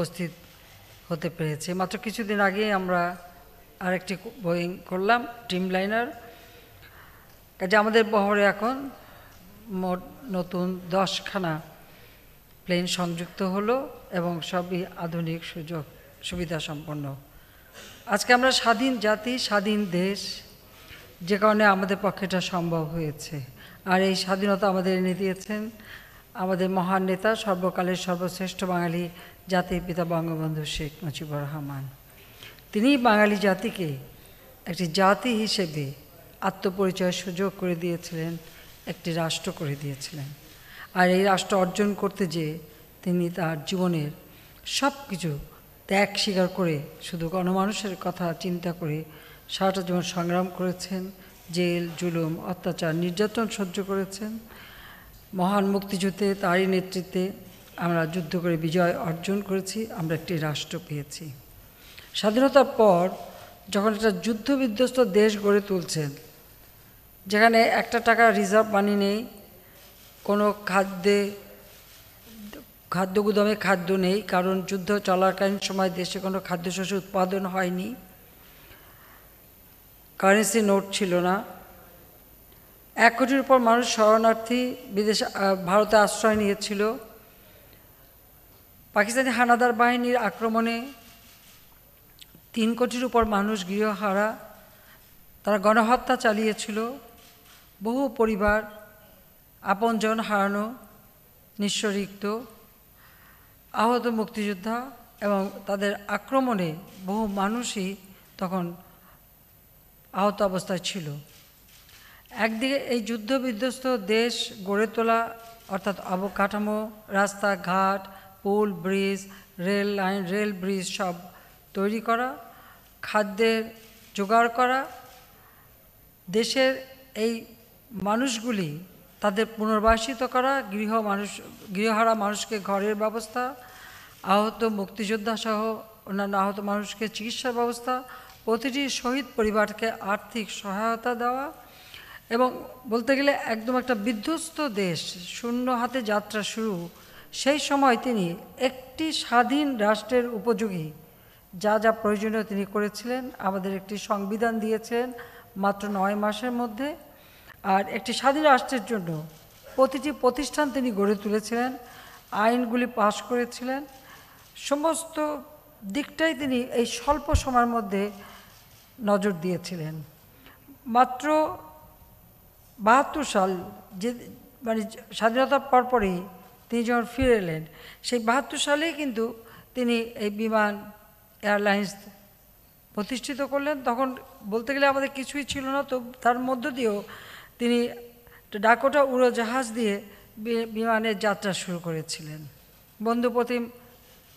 উপস্থিত হতে পেরেছে মাত্র কিছুদিন আগে আমরা আরেকটি বই করলাম টিম লাইনার কাজে আমাদের বহরে এখন মোট নতুন দশখানা প্লেন সংযুক্ত হলো এবং সবই আধুনিক সুযোগ সুবিধা সম্পন্ন আজকে আমরা স্বাধীন জাতি স্বাধীন দেশ যে কারণে আমাদের পক্ষেটা সম্ভব হয়েছে আর এই স্বাধীনতা আমাদের এনে দিয়েছেন আমাদের মহান নেতা সর্বকালের সর্বশ্রেষ্ঠ বাঙালি জাতির পিতা বঙ্গবন্ধু শেখ মুজিবুর রহমান তিনি বাঙালি জাতিকে একটি জাতি হিসেবে আত্মপরিচয়ের সুযোগ করে দিয়েছিলেন একটি রাষ্ট্র করে দিয়েছিলেন আর এই রাষ্ট্র অর্জন করতে যে তিনি তার জীবনের সব কিছু ত্যাগ স্বীকার করে শুধু গণমানুষের কথা চিন্তা করে সারাটা জীবন সংগ্রাম করেছেন জেল জুলুম অত্যাচার নির্যাতন সহ্য করেছেন মহান মুক্তিযুদ্ধে তারই নেতৃত্বে আমরা যুদ্ধ করে বিজয় অর্জন করেছি আমরা একটি রাষ্ট্র পেয়েছি স্বাধীনতার পর যখন একটা যুদ্ধ বিধ্বস্ত দেশ গড়ে তুলছেন যেখানে একটা টাকা রিজার্ভ মানি নেই কোনো খাদ্যে খাদ্য গুদমে খাদ্য নেই কারণ যুদ্ধ চলাকালীন সময় দেশে কোনো খাদ্যশস্য উৎপাদন হয়নি কারেন্সি নোট ছিল না এক কোটির উপর মানুষ শরণার্থী বিদেশে ভারতে আশ্রয় নিয়েছিল পাকিস্তানি হানাদার বাহিনীর আক্রমণে তিন কোটির উপর মানুষ গৃহহারা তারা গণহত্যা চালিয়েছিল বহু পরিবার আপনজন হারানো নিঃস্বরিক্ত আহত মুক্তিযোদ্ধা এবং তাদের আক্রমণে বহু মানুষই তখন আহত অবস্থায় ছিল একদিকে এই যুদ্ধ বিধ্বস্ত দেশ গড়ে তোলা অর্থাৎ অবকাঠামো রাস্তাঘাট পুল bridge rail line rail bridge সব তৈরি করা খাদ্যের জোগাড় করা দেশের এই মানুষগুলি তাদের পুনর্বাসিত করা গৃহ মানুষ গৃহহারা মানুষকে ঘরের ব্যবস্থা আহত মুক্তিযোদ্ধা সহ অন্যান্য আহত মানুষকে চিকিৎসার ব্যবস্থা প্রতিটি শহীদ পরিবারকে আর্থিক সহায়তা দেওয়া এবং বলতে গেলে একদম একটা বিধ্বস্ত দেশ শূন্য হাতে যাত্রা শুরু সেই সময় তিনি একটি স্বাধীন রাষ্ট্রের উপযোগী যা যা প্রয়োজনীয় তিনি করেছিলেন আমাদের একটি সংবিধান দিয়েছিলেন মাত্র নয় মাসের মধ্যে আর একটি স্বাধীন রাষ্ট্রের জন্য প্রতিটি প্রতিষ্ঠান তিনি গড়ে তুলেছিলেন আইনগুলি পাশ করেছিলেন সমস্ত দিকটাই তিনি এই স্বল্প সময়ের মধ্যে নজর দিয়েছিলেন মাত্র বাহাত্তর সাল যে মানে স্বাধীনতার পরপরই তিনি যখন ফিরে এলেন সেই বাহাত্তর সালেই কিন্তু তিনি এই বিমান এয়ারলাইন্স প্রতিষ্ঠিত করলেন তখন বলতে গেলে আমাদের কিছুই ছিল না তো তার মধ্য দিয়েও তিনি ডাকোটা উড়োজাহাজ দিয়ে বিমানের যাত্রা শুরু করেছিলেন বন্ধু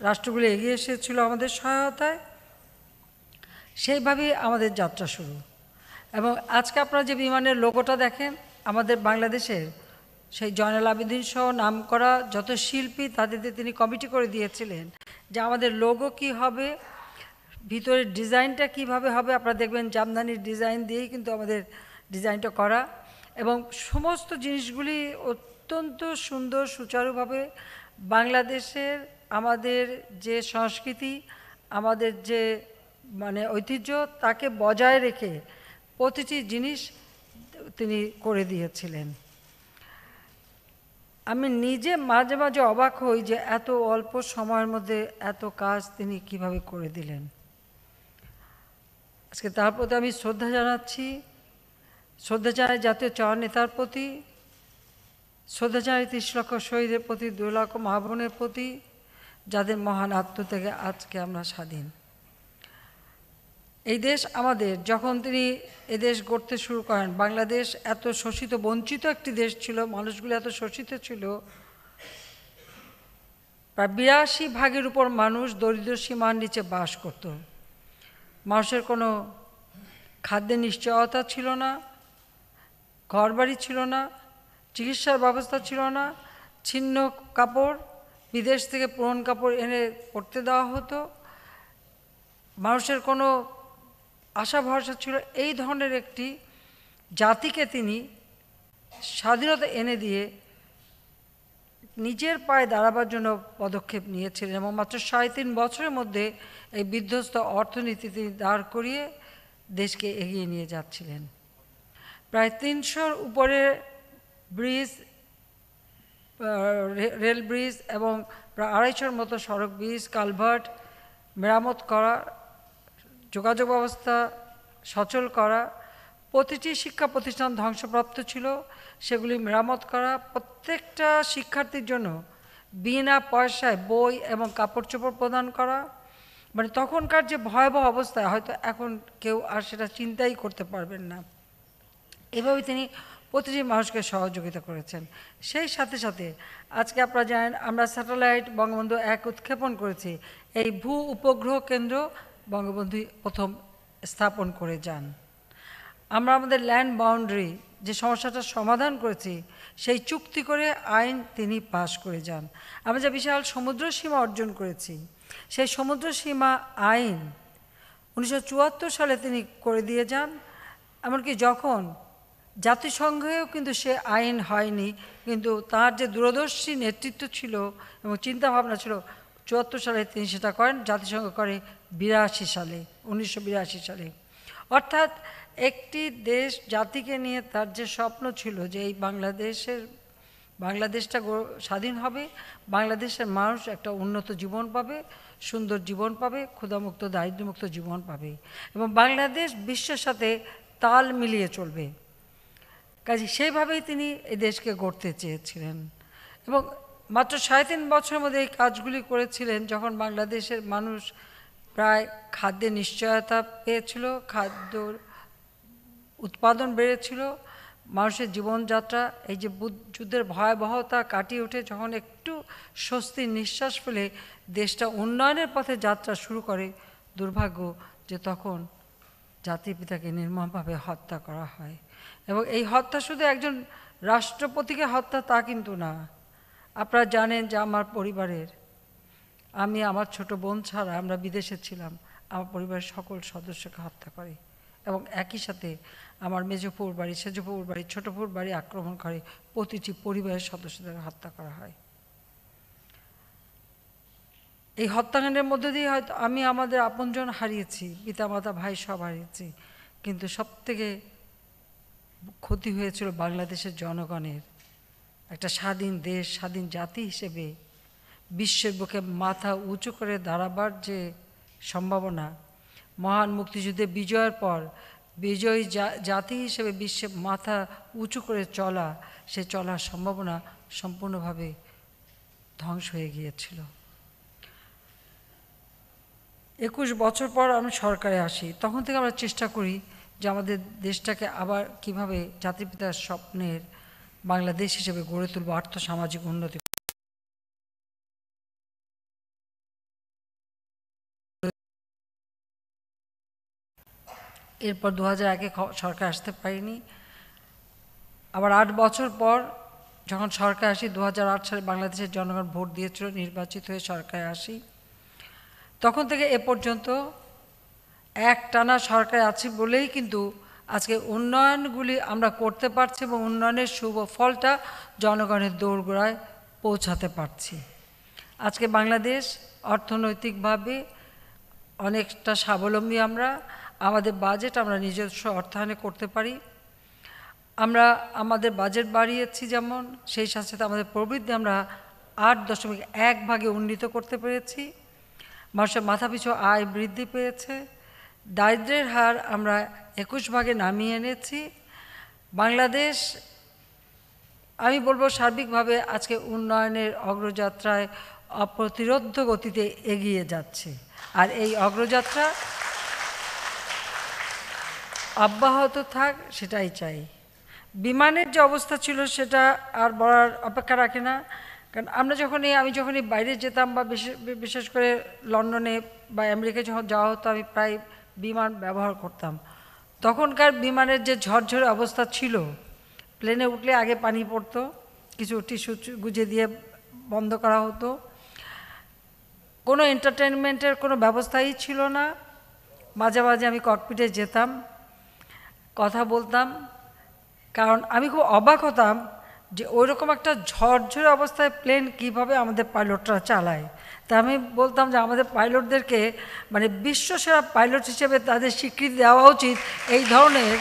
রাষ্ট্রগুলি এগিয়ে এসেছিল আমাদের সহায়তায় সেইভাবেই আমাদের যাত্রা শুরু এবং আজকে আপনারা যে বিমানের লোগোটা দেখেন আমাদের বাংলাদেশের সেই জয়নাল আবেদিন সহ নাম করা যত শিল্পী তাদের তিনি কমিটি করে দিয়েছিলেন যে আমাদের লোগো কি হবে ভিতরের ডিজাইনটা কিভাবে হবে আপনারা দেখবেন জামদানির ডিজাইন দিয়েই কিন্তু আমাদের ডিজাইনটা করা এবং সমস্ত জিনিসগুলি অত্যন্ত সুন্দর সুচারুভাবে বাংলাদেশের আমাদের যে সংস্কৃতি আমাদের যে মানে ঐতিহ্য তাকে বজায় রেখে প্রতিটি জিনিস তিনি করে দিয়েছিলেন আমি নিজে মাঝে মাঝে অবাক হই যে এত অল্প সময়ের মধ্যে এত কাজ তিনি কিভাবে করে দিলেন আজকে তার প্রতি আমি শ্রদ্ধা জানাচ্ছি শ্রদ্ধা জানাই জাতীয় চর নেতার প্রতি শ্রদ্ধা জানাই ত্রিশ লক্ষ শহীদের প্রতি দুই লক্ষ মহাবনের প্রতি যাদের মহান আত্ম থেকে আজকে আমরা স্বাধীন এই দেশ আমাদের যখন তিনি এদেশ গড়তে শুরু করেন বাংলাদেশ এত শোষিত বঞ্চিত একটি দেশ ছিল মানুষগুলো এত শোষিত ছিল প্রায় বিরাশি ভাগের উপর মানুষ দরিদ্র সীমার নিচে বাস করত মানুষের কোনো খাদ্যের নিশ্চয়তা ছিল না ঘরবাড়ি ছিল না চিকিৎসার ব্যবস্থা ছিল না ছিন্ন কাপড় বিদেশ থেকে পুরন কাপড় এনে পরতে দেওয়া হতো মানুষের কোনো আশা ভরসা ছিল এই ধরনের একটি জাতিকে তিনি স্বাধীনতা এনে দিয়ে নিজের পায়ে দাঁড়াবার জন্য পদক্ষেপ নিয়েছিলেন এবং মাত্র সাড়ে তিন বছরের মধ্যে এই বিধ্বস্ত অর্থনীতি তিনি দাঁড় করিয়ে দেশকে এগিয়ে নিয়ে যাচ্ছিলেন প্রায় তিনশোর উপরে ব্রিজ রেল ব্রিজ এবং প্রায় আড়াইশোর মতো সড়ক ব্রিজ কালভার্ট মেরামত করা যোগাযোগ ব্যবস্থা সচল করা প্রতিটি শিক্ষা প্রতিষ্ঠান ধ্বংসপ্রাপ্ত ছিল সেগুলি মেরামত করা প্রত্যেকটা শিক্ষার্থীর জন্য বিনা পয়সায় বই এবং কাপড় চোপড় প্রদান করা মানে তখনকার যে ভয়াবহ অবস্থা হয়তো এখন কেউ আর সেটা চিন্তাই করতে পারবেন না এভাবে তিনি প্রতিটি মানুষকে সহযোগিতা করেছেন সেই সাথে সাথে আজকে আপনারা জানেন আমরা স্যাটেলাইট বঙ্গবন্ধু এক উৎক্ষেপণ করেছি এই ভূ উপগ্রহ কেন্দ্র বঙ্গবন্ধু প্রথম স্থাপন করে যান আমরা আমাদের ল্যান্ড বাউন্ডারি যে সমস্যাটার সমাধান করেছি সেই চুক্তি করে আইন তিনি পাশ করে যান আমরা যে বিশাল সমুদ্র সীমা অর্জন করেছি সেই সমুদ্র সীমা আইন উনিশশো সালে তিনি করে দিয়ে যান এমনকি যখন জাতিসংঘেও কিন্তু সে আইন হয়নি কিন্তু তার যে দূরদর্শী নেতৃত্ব ছিল এবং চিন্তাভাবনা ছিল চুয়াত্তর সালে তিনি সেটা করেন জাতিসংঘ করে বিরাশি সালে উনিশশো সালে অর্থাৎ একটি দেশ জাতিকে নিয়ে তার যে স্বপ্ন ছিল যে এই বাংলাদেশের বাংলাদেশটা স্বাধীন হবে বাংলাদেশের মানুষ একটা উন্নত জীবন পাবে সুন্দর জীবন পাবে ক্ষুধামুক্ত দারিদ্রমুক্ত জীবন পাবে এবং বাংলাদেশ বিশ্বের সাথে তাল মিলিয়ে চলবে কাজে সেইভাবেই তিনি এই দেশকে গড়তে চেয়েছিলেন এবং মাত্র সাড়ে তিন বছরের মধ্যে এই কাজগুলি করেছিলেন যখন বাংলাদেশের মানুষ প্রায় খাদ্যের নিশ্চয়তা পেয়েছিল খাদ্য উৎপাদন বেড়েছিল মানুষের জীবনযাত্রা এই যে যুদ্ধের ভয়াবহতা কাটিয়ে উঠে যখন একটু স্বস্তির নিঃশ্বাস ফেলে দেশটা উন্নয়নের পথে যাত্রা শুরু করে দুর্ভাগ্য যে তখন জাতির পিতাকে নির্মমভাবে হত্যা করা হয় এবং এই হত্যা শুধু একজন রাষ্ট্রপতিকে হত্যা তা কিন্তু না আপনারা জানেন যে আমার পরিবারের আমি আমার ছোট বোন ছাড়া আমরা বিদেশে ছিলাম আমার পরিবারের সকল সদস্যকে হত্যা করে এবং একই সাথে আমার মেজপুর বাড়ি সেজপুর বাড়ি ছোটপুর বাড়ি আক্রমণ করে প্রতিটি পরিবারের সদস্যদের হত্যা করা হয় এই হত্যাকাণ্ডের মধ্যে দিয়ে হয়তো আমি আমাদের আপনজন হারিয়েছি পিতামাতা ভাই সব হারিয়েছি কিন্তু সবথেকে ক্ষতি হয়েছিল বাংলাদেশের জনগণের একটা স্বাধীন দেশ স্বাধীন জাতি হিসেবে বিশ্বের বুকে মাথা উঁচু করে দাঁড়াবার যে সম্ভাবনা মহান মুক্তিযুদ্ধে বিজয়ের পর বিজয়ী জাতি হিসেবে বিশ্বে মাথা উঁচু করে চলা সে চলার সম্ভাবনা সম্পূর্ণভাবে ধ্বংস হয়ে গিয়েছিল একুশ বছর পর আমি সরকারে আসি তখন থেকে আমরা চেষ্টা করি যে আমাদের দেশটাকে আবার কিভাবে জাতিপিতার স্বপ্নের বাংলাদেশ হিসেবে গড়ে তুলব আর্থসামাজিক উন্নতি এরপর দু হাজার আগে সরকার আসতে পারিনি আবার আট বছর পর যখন সরকার আসি দু সালে বাংলাদেশের জনগণ ভোট দিয়েছিল নির্বাচিত হয়ে সরকারে আসি তখন থেকে এ পর্যন্ত এক টানা সরকার আছি বলেই কিন্তু আজকে উন্নয়নগুলি আমরা করতে পারছি এবং উন্নয়নের শুভ ফলটা জনগণের দৌড়গোড়ায় পৌঁছাতে পারছি আজকে বাংলাদেশ অর্থনৈতিকভাবে অনেকটা স্বাবলম্বী আমরা আমাদের বাজেট আমরা নিজস্ব অর্থায়নে করতে পারি আমরা আমাদের বাজেট বাড়িয়েছি যেমন সেই সাথে সাথে আমাদের প্রবৃদ্ধি আমরা আট দশমিক এক ভাগে উন্নীত করতে পেরেছি মানুষের মাথাপিছু আয় বৃদ্ধি পেয়েছে দারিদ্রের হার আমরা একুশ ভাগে নামিয়ে এনেছি বাংলাদেশ আমি বলবো সার্বিকভাবে আজকে উন্নয়নের অগ্রযাত্রায় অপ্রতিরোধ গতিতে এগিয়ে যাচ্ছে আর এই অগ্রযাত্রা অব্যাহত থাক সেটাই চাই বিমানের যে অবস্থা ছিল সেটা আর বলার অপেক্ষা রাখে না কারণ আমরা যখনই আমি যখনই বাইরে যেতাম বা বিশেষ করে লন্ডনে বা আমেরিকায় যখন যাওয়া হতো আমি প্রায় বিমান ব্যবহার করতাম তখনকার বিমানের যে ঝরঝরে অবস্থা ছিল প্লেনে উঠলে আগে পানি পড়তো কিছু টিস্যু গুজে দিয়ে বন্ধ করা হতো কোনো এন্টারটেনমেন্টের কোনো ব্যবস্থাই ছিল না মাঝে মাঝে আমি ককপিটে যেতাম কথা বলতাম কারণ আমি খুব অবাক হতাম যে ওইরকম একটা ঝরঝরে অবস্থায় প্লেন কিভাবে আমাদের পাইলটরা চালায় তা আমি বলতাম যে আমাদের পাইলটদেরকে মানে বিশ্বসেরা পাইলট হিসেবে তাদের স্বীকৃতি দেওয়া উচিত এই ধরনের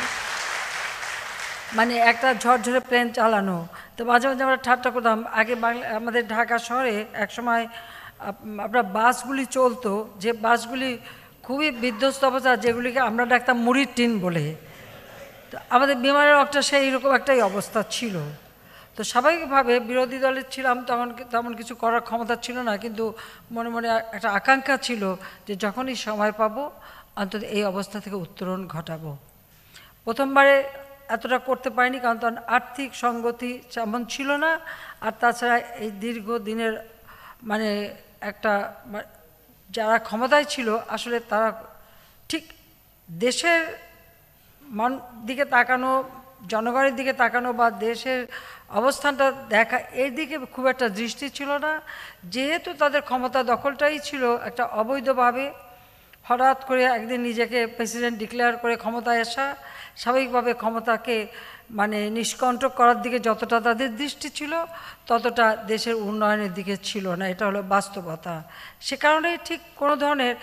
মানে একটা ঝরঝরে প্লেন চালানো তো মাঝে মাঝে আমরা ঠাট্টা করতাম আগে বাংলা আমাদের ঢাকা শহরে একসময় আপনার বাসগুলি চলতো যে বাসগুলি খুবই বিধ্বস্ত অবস্থা যেগুলিকে আমরা ডাকতাম মুড়ির টিন বলে তো আমাদের বিমানের একটা সেই রকম একটাই অবস্থা ছিল তো স্বাভাবিকভাবে বিরোধী দলের ছিলাম তখন তেমন কিছু করার ক্ষমতা ছিল না কিন্তু মনে মনে একটা আকাঙ্ক্ষা ছিল যে যখনই সময় পাব অন্তত এই অবস্থা থেকে উত্তরণ ঘটাবো প্রথমবারে এতটা করতে পারিনি কারণ তখন আর্থিক সংগতি তেমন ছিল না আর তাছাড়া এই দীর্ঘ দিনের মানে একটা যারা ক্ষমতায় ছিল আসলে তারা ঠিক দেশের মান দিকে তাকানো জনগণের দিকে তাকানো বা দেশের অবস্থানটা দেখা এই দিকে খুব একটা দৃষ্টি ছিল না যেহেতু তাদের ক্ষমতা দখলটাই ছিল একটা অবৈধভাবে হঠাৎ করে একদিন নিজেকে প্রেসিডেন্ট ডিক্লেয়ার করে ক্ষমতায় আসা স্বাভাবিকভাবে ক্ষমতাকে মানে নিষ্কণ্টক করার দিকে যতটা তাদের দৃষ্টি ছিল ততটা দেশের উন্নয়নের দিকে ছিল না এটা হলো বাস্তবতা সে কারণে ঠিক কোনো ধরনের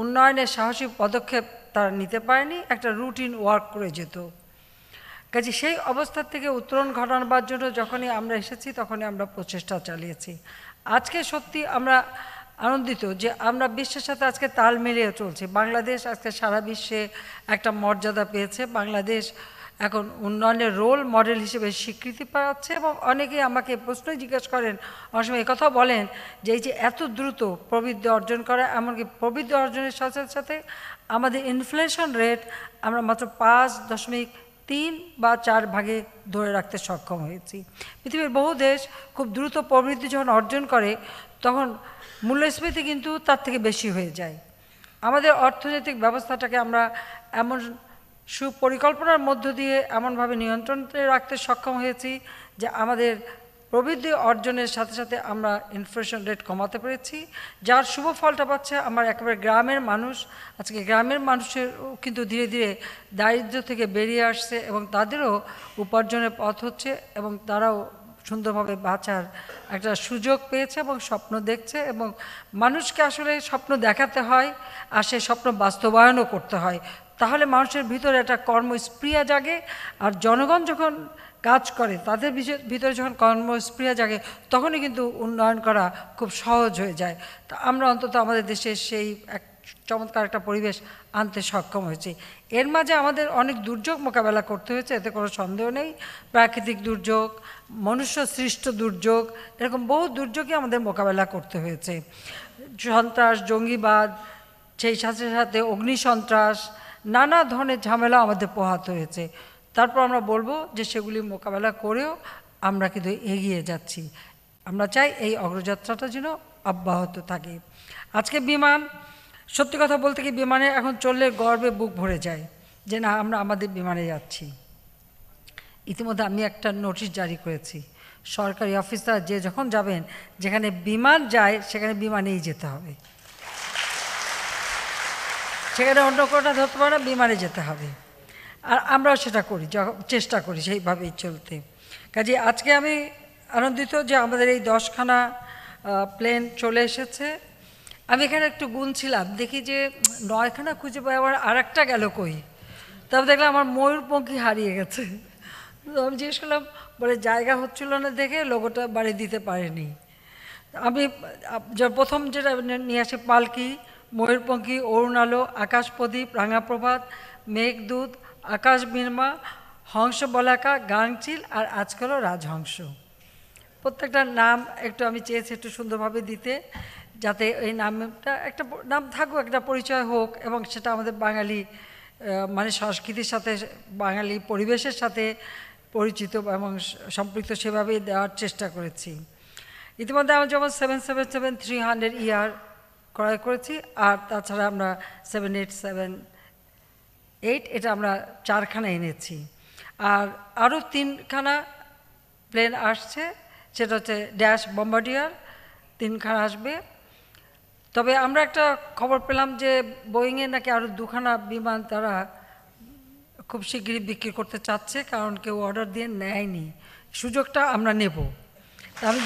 উন্নয়নের সাহসী পদক্ষেপ তারা নিতে পারেনি একটা রুটিন ওয়ার্ক করে যেত কাজে সেই অবস্থা থেকে উত্তরণ ঘটানোর জন্য যখনই আমরা এসেছি তখনই আমরা প্রচেষ্টা চালিয়েছি আজকে সত্যি আমরা আনন্দিত যে আমরা বিশ্বের সাথে আজকে তাল মিলিয়ে চলছি বাংলাদেশ আজকে সারা বিশ্বে একটা মর্যাদা পেয়েছে বাংলাদেশ এখন উন্নয়নের রোল মডেল হিসেবে স্বীকৃতি পাচ্ছে এবং অনেকেই আমাকে প্রশ্ন জিজ্ঞেস করেন অনেক সময় একথাও বলেন যে এই যে এত দ্রুত প্রবৃদ্ধি অর্জন করা এমনকি প্রবৃদ্ধি অর্জনের সাথে সাথে আমাদের ইনফ্লেশন রেট আমরা মাত্র পাঁচ দশমিক তিন বা চার ভাগে ধরে রাখতে সক্ষম হয়েছি পৃথিবীর বহু দেশ খুব দ্রুত প্রবৃদ্ধি যখন অর্জন করে তখন মূল্যস্ফীতি কিন্তু তার থেকে বেশি হয়ে যায় আমাদের অর্থনৈতিক ব্যবস্থাটাকে আমরা এমন সুপরিকল্পনার মধ্য দিয়ে এমনভাবে নিয়ন্ত্রণে রাখতে সক্ষম হয়েছি যে আমাদের প্রবৃদ্ধি অর্জনের সাথে সাথে আমরা ইনফ্লেশন রেট কমাতে পেরেছি যার শুভ ফলটা পাচ্ছে আমার একেবারে গ্রামের মানুষ আজকে গ্রামের মানুষের কিন্তু ধীরে ধীরে দারিদ্র থেকে বেরিয়ে আসছে এবং তাদেরও উপার্জনের পথ হচ্ছে এবং তারাও সুন্দরভাবে বাঁচার একটা সুযোগ পেয়েছে এবং স্বপ্ন দেখছে এবং মানুষকে আসলে স্বপ্ন দেখাতে হয় আর সে স্বপ্ন বাস্তবায়নও করতে হয় তাহলে মানুষের ভিতরে একটা কর্মস্প্রিয়া জাগে আর জনগণ যখন কাজ করে তাদের ভিতরে যখন কর্মস্পৃহা জাগে তখনই কিন্তু উন্নয়ন করা খুব সহজ হয়ে যায় তা আমরা অন্তত আমাদের দেশে সেই এক চমৎকার একটা পরিবেশ আনতে সক্ষম হয়েছি এর মাঝে আমাদের অনেক দুর্যোগ মোকাবেলা করতে হয়েছে এতে কোনো সন্দেহ নেই প্রাকৃতিক দুর্যোগ মনুষ্য সৃষ্ট দুর্যোগ এরকম বহু দুর্যোগই আমাদের মোকাবেলা করতে হয়েছে সন্ত্রাস জঙ্গিবাদ সেই সাথে সাথে অগ্নিসন্ত্রাস নানা ধরনের ঝামেলা আমাদের পোহাতে হয়েছে তারপর আমরা বলবো যে সেগুলি মোকাবেলা করেও আমরা কিন্তু এগিয়ে যাচ্ছি আমরা চাই এই অগ্রযাত্রাটা যেন অব্যাহত থাকে আজকে বিমান সত্যি কথা বলতে কি বিমানে এখন চললে গর্বে বুক ভরে যায় যে না আমরা আমাদের বিমানে যাচ্ছি ইতিমধ্যে আমি একটা নোটিশ জারি করেছি সরকারি অফিসার যে যখন যাবেন যেখানে বিমান যায় সেখানে বিমানেই যেতে হবে সেখানে অন্য কোনো ধরতে পারে না বিমানে যেতে হবে আর আমরাও সেটা করি চেষ্টা করি সেইভাবেই চলতে কাজে আজকে আমি আনন্দিত যে আমাদের এই দশখানা প্লেন চলে এসেছে আমি এখানে একটু গুনছিলাম দেখি যে নয়খানা খুঁজে পাই আবার আর একটা গেল কই তারপর দেখলাম আমার ময়ূরপঙ্খী হারিয়ে গেছে আমি জিজ্ঞেস করলাম বলে জায়গা হচ্ছিল না দেখে লোগোটা বাড়ি দিতে পারেনি আমি প্রথম যেটা নিয়ে আসে পালকি ময়ূরপঙ্খী অরুণালো আকাশ প্রদীপ রাঙাপ্রভাত মেঘদূত আকাশ বির্মা হংস বলাকা গাংচিল আর আজকালও রাজহংস প্রত্যেকটা নাম একটু আমি চেয়েছি একটু সুন্দরভাবে দিতে যাতে এই নামটা একটা নাম থাকুক একটা পরিচয় হোক এবং সেটা আমাদের বাঙালি মানে সংস্কৃতির সাথে বাঙালি পরিবেশের সাথে পরিচিত এবং সম্পৃক্ত সেভাবেই দেওয়ার চেষ্টা করেছি ইতিমধ্যে আমরা যেমন seven seven seven three hundred ER ক্রয় করেছি আর তাছাড়া আমরা সেভেন এইট সেভেন এইট এটা আমরা চারখানা এনেছি আর আরও তিনখানা প্লেন আসছে সেটা হচ্ছে ড্যাশ বম্বাডিয়ার তিনখানা আসবে তবে আমরা একটা খবর পেলাম যে বোয়িংয়ে নাকি আরও দুখানা বিমান তারা খুব শীঘ্রই বিক্রি করতে চাচ্ছে কারণ কেউ অর্ডার দিয়ে নেয়নি সুযোগটা আমরা নেব আমি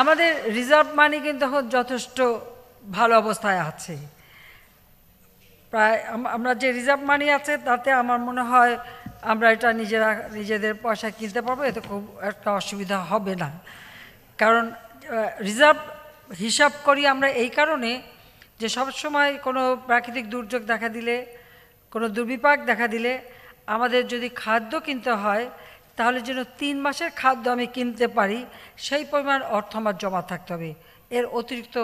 আমাদের রিজার্ভ মানি কিন্তু এখন যথেষ্ট ভালো অবস্থায় আছে প্রায় আমরা যে রিজার্ভ মানি আছে তাতে আমার মনে হয় আমরা এটা নিজেরা নিজেদের পয়সা কিনতে পারবো এতে খুব একটা অসুবিধা হবে না কারণ রিজার্ভ হিসাব করি আমরা এই কারণে যে সবসময় কোনো প্রাকৃতিক দুর্যোগ দেখা দিলে কোনো দুর্বিপাক দেখা দিলে আমাদের যদি খাদ্য কিনতে হয় তাহলে যেন তিন মাসের খাদ্য আমি কিনতে পারি সেই পরিমাণ অর্থ আমার জমা থাকতে হবে এর অতিরিক্ত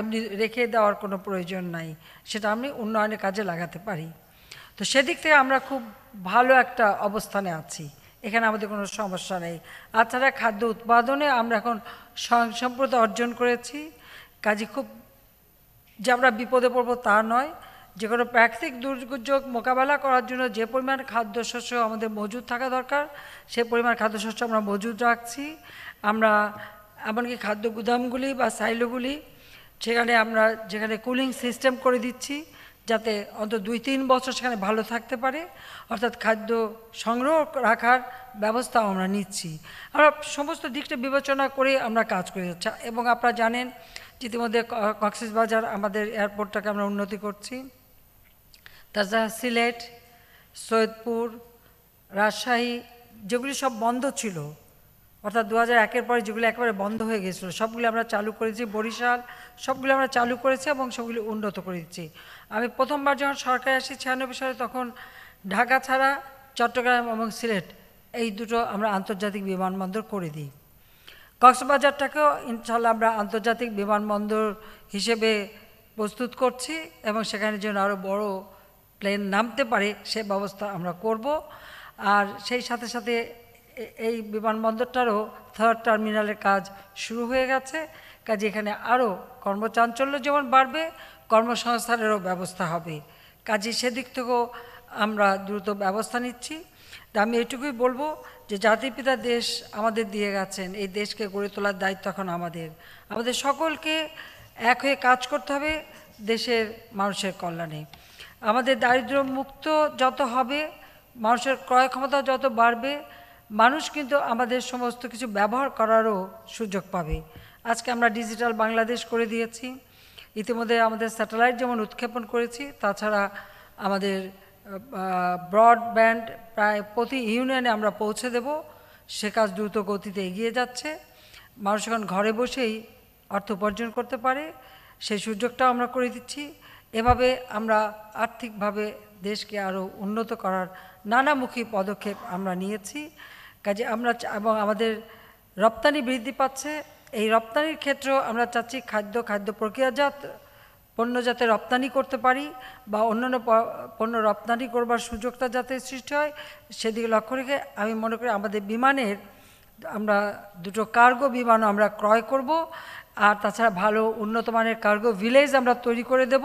এমনি রেখে দেওয়ার কোনো প্রয়োজন নাই সেটা আমি উন্নয়নের কাজে লাগাতে পারি তো সেদিক থেকে আমরা খুব ভালো একটা অবস্থানে আছি এখানে আমাদের কোনো সমস্যা নেই আর তাছাড়া খাদ্য উৎপাদনে আমরা এখন স্বয়ংসম্প্রতা অর্জন করেছি কাজে খুব যে আমরা বিপদে পড়ব তা নয় যে কোনো প্রাকৃতিক দুর্যোগ মোকাবেলা করার জন্য যে পরিমাণ খাদ্যশস্য আমাদের মজুদ থাকা দরকার সে পরিমাণ খাদ্যশস্য আমরা মজুদ রাখছি আমরা এমনকি খাদ্য গুদামগুলি বা সাইলোগুলি সেখানে আমরা যেখানে কুলিং সিস্টেম করে দিচ্ছি যাতে অন্তত দুই তিন বছর সেখানে ভালো থাকতে পারে অর্থাৎ খাদ্য সংগ্রহ রাখার ব্যবস্থাও আমরা নিচ্ছি আমরা সমস্ত দিকটা বিবেচনা করে আমরা কাজ করে যাচ্ছি এবং আপনারা জানেন ইতিমধ্যে বাজার আমাদের এয়ারপোর্টটাকে আমরা উন্নতি করছি তাছাড়া সিলেট সৈয়দপুর রাজশাহী যেগুলি সব বন্ধ ছিল অর্থাৎ দু হাজার একের পরে যেগুলো একেবারে বন্ধ হয়ে গেছিলো সবগুলো আমরা চালু করেছি বরিশাল সবগুলো আমরা চালু করেছি এবং সবগুলি উন্নত করে দিচ্ছি আমি প্রথমবার যখন সরকারে আসি ছিয়ানব্বই সালে তখন ঢাকা ছাড়া চট্টগ্রাম এবং সিলেট এই দুটো আমরা আন্তর্জাতিক বিমানবন্দর করে দিই কক্সবাজারটাকেও ইনশাল্লাহ আমরা আন্তর্জাতিক বিমানবন্দর হিসেবে প্রস্তুত করছি এবং সেখানে যেন আরও বড় প্লেন নামতে পারে সে ব্যবস্থা আমরা করব আর সেই সাথে সাথে এই বিমানবন্দরটারও থার্ড টার্মিনালের কাজ শুরু হয়ে গেছে কাজে এখানে আরও কর্মচাঞ্চল্য যেমন বাড়বে কর্মসংস্থানেরও ব্যবস্থা হবে কাজে সেদিক থেকেও আমরা দ্রুত ব্যবস্থা নিচ্ছি তা আমি এটুকুই বলবো যে জাতিপিতা দেশ আমাদের দিয়ে গেছেন এই দেশকে গড়ে তোলার দায়িত্ব এখন আমাদের আমাদের সকলকে এক হয়ে কাজ করতে হবে দেশের মানুষের কল্যাণে আমাদের দারিদ্র মুক্ত যত হবে মানুষের ক্রয় ক্ষমতা যত বাড়বে মানুষ কিন্তু আমাদের সমস্ত কিছু ব্যবহার করারও সুযোগ পাবে আজকে আমরা ডিজিটাল বাংলাদেশ করে দিয়েছি ইতিমধ্যে আমাদের স্যাটেলাইট যেমন উৎক্ষেপণ করেছি তাছাড়া আমাদের ব্রডব্যান্ড প্রায় প্রতি ইউনিয়নে আমরা পৌঁছে দেব সে কাজ দ্রুত গতিতে এগিয়ে যাচ্ছে মানুষ এখন ঘরে বসেই অর্থ উপার্জন করতে পারে সেই সুযোগটাও আমরা করে দিচ্ছি এভাবে আমরা আর্থিকভাবে দেশকে আরও উন্নত করার নানামুখী পদক্ষেপ আমরা নিয়েছি কাজে আমরা এবং আমাদের রপ্তানি বৃদ্ধি পাচ্ছে এই রপ্তানির ক্ষেত্রেও আমরা চাচ্ছি খাদ্য খাদ্য প্রক্রিয়াজাত পণ্য যাতে রপ্তানি করতে পারি বা অন্যান্য পণ্য রপ্তানি করবার সুযোগটা যাতে সৃষ্টি হয় সেদিকে লক্ষ্য রেখে আমি মনে করি আমাদের বিমানের আমরা দুটো কার্গো বিমানও আমরা ক্রয় করব আর তাছাড়া ভালো উন্নত মানের কার্গো ভিলেজ আমরা তৈরি করে দেব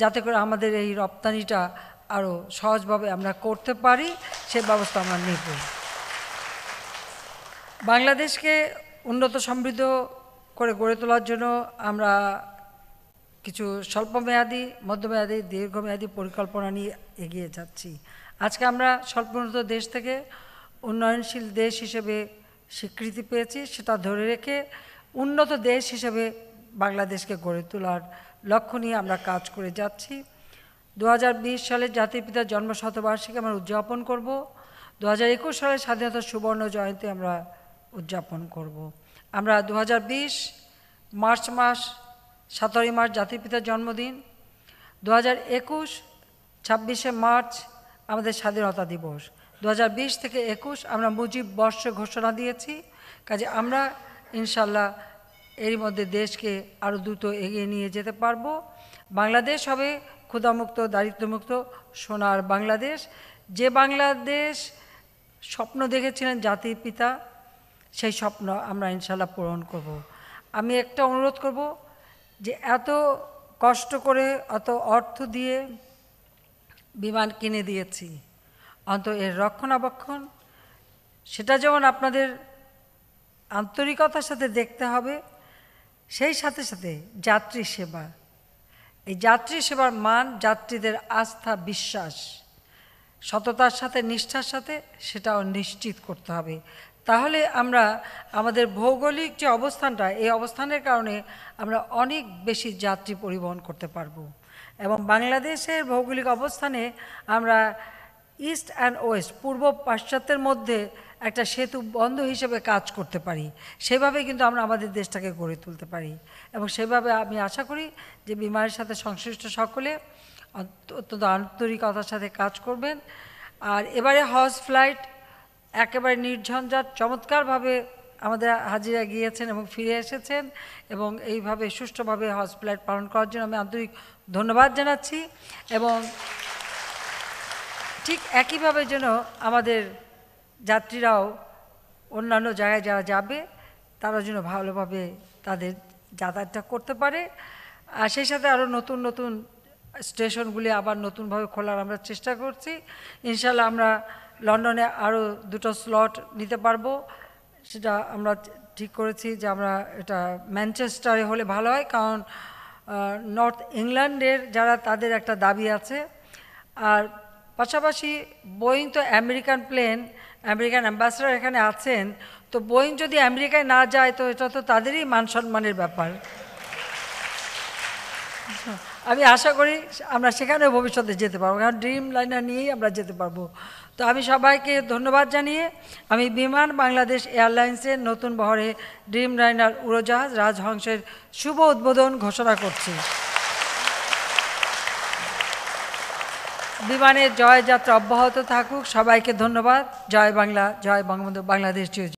যাতে করে আমাদের এই রপ্তানিটা আরও সহজভাবে আমরা করতে পারি সে ব্যবস্থা আমরা নেব বাংলাদেশকে উন্নত সমৃদ্ধ করে গড়ে তোলার জন্য আমরা কিছু স্বল্পমেয়াদী মধ্যমেয়াদী দীর্ঘমেয়াদী পরিকল্পনা নিয়ে এগিয়ে যাচ্ছি আজকে আমরা স্বল্পোন্নত দেশ থেকে উন্নয়নশীল দেশ হিসেবে স্বীকৃতি পেয়েছি সেটা ধরে রেখে উন্নত দেশ হিসেবে বাংলাদেশকে গড়ে তোলার লক্ষ্য নিয়ে আমরা কাজ করে যাচ্ছি দু সালে জাতির পিতার জন্ম শতবার্ষিকী আমরা উদযাপন করব দু হাজার একুশ স্বাধীনতা সুবর্ণ জয়ন্তী আমরা উদযাপন করব। আমরা দু মার্চ মাস সতেরোই মার্চ জাতির পিতার জন্মদিন দু হাজার একুশ ছাব্বিশে মার্চ আমাদের স্বাধীনতা দিবস দু থেকে একুশ আমরা মুজিব বর্ষ ঘোষণা দিয়েছি কাজে আমরা ইনশাল্লাহ এরই মধ্যে দেশকে আরও দ্রুত এগিয়ে নিয়ে যেতে পারব বাংলাদেশ হবে ক্ষুধামুক্ত দারিদ্রমুক্ত সোনার বাংলাদেশ যে বাংলাদেশ স্বপ্ন দেখেছিলেন জাতির পিতা সেই স্বপ্ন আমরা ইনশাল্লাহ পূরণ করব। আমি একটা অনুরোধ করব যে এত কষ্ট করে অত অর্থ দিয়ে বিমান কিনে দিয়েছি অন্ত এর রক্ষণাবেক্ষণ সেটা যেমন আপনাদের আন্তরিকতার সাথে দেখতে হবে সেই সাথে সাথে যাত্রী সেবা এই যাত্রী সেবার মান যাত্রীদের আস্থা বিশ্বাস সততার সাথে নিষ্ঠার সাথে সেটাও নিশ্চিত করতে হবে তাহলে আমরা আমাদের ভৌগোলিক যে অবস্থানটা এই অবস্থানের কারণে আমরা অনেক বেশি যাত্রী পরিবহন করতে পারব এবং বাংলাদেশের ভৌগোলিক অবস্থানে আমরা ইস্ট অ্যান্ড ওয়েস্ট পূর্ব পাশ্চাত্যের মধ্যে একটা সেতু বন্ধ হিসেবে কাজ করতে পারি সেভাবে কিন্তু আমরা আমাদের দেশটাকে গড়ে তুলতে পারি এবং সেভাবে আমি আশা করি যে বিমানের সাথে সংশ্লিষ্ট সকলে অত্যন্ত আন্তরিকতার সাথে কাজ করবেন আর এবারে হজ ফ্লাইট একেবারে নির্ঝঞ্ঝাট চমৎকারভাবে আমাদের হাজিরা গিয়েছেন এবং ফিরে এসেছেন এবং এইভাবে সুষ্ঠুভাবে হজ ফ্লাইট পালন করার জন্য আমি আন্তরিক ধন্যবাদ জানাচ্ছি এবং ঠিক একইভাবে যেন আমাদের যাত্রীরাও অন্যান্য জায়গায় যারা যাবে তারা যেন ভালোভাবে তাদের যাতায়াতটা করতে পারে আর সেই সাথে আরও নতুন নতুন স্টেশনগুলি আবার নতুনভাবে খোলার আমরা চেষ্টা করছি ইনশাল্লাহ আমরা লন্ডনে আরও দুটো স্লট নিতে পারবো সেটা আমরা ঠিক করেছি যে আমরা এটা ম্যানচেস্টারে হলে ভালো হয় কারণ নর্থ ইংল্যান্ডের যারা তাদের একটা দাবি আছে আর পাশাপাশি বোয়িং তো আমেরিকান প্লেন আমেরিকান অ্যাম্বাসেডার এখানে আছেন তো বোয়িং যদি আমেরিকায় না যায় তো এটা তো তাদেরই মান সম্মানের ব্যাপার আমি আশা করি আমরা সেখানেও ভবিষ্যতে যেতে পারবো কারণ ড্রিম লাইনার নিয়েই আমরা যেতে পারবো তো আমি সবাইকে ধন্যবাদ জানিয়ে আমি বিমান বাংলাদেশ এয়ারলাইন্সের নতুন বহরে ড্রিম লাইনার উড়োজাহাজ রাজহংসের শুভ উদ্বোধন ঘোষণা করছি বিমানের জয় যাত্রা অব্যাহত থাকুক সবাইকে ধন্যবাদ জয় বাংলা জয় বঙ্গবন্ধু বাংলাদেশ